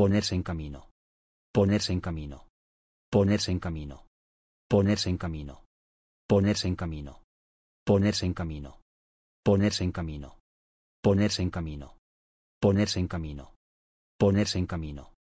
Ponerse en camino. Ponerse en camino. Ponerse en camino. Ponerse en camino. Ponerse en camino. Ponerse en camino. Ponerse en camino. Ponerse en camino. Ponerse en camino. Ponerse en camino.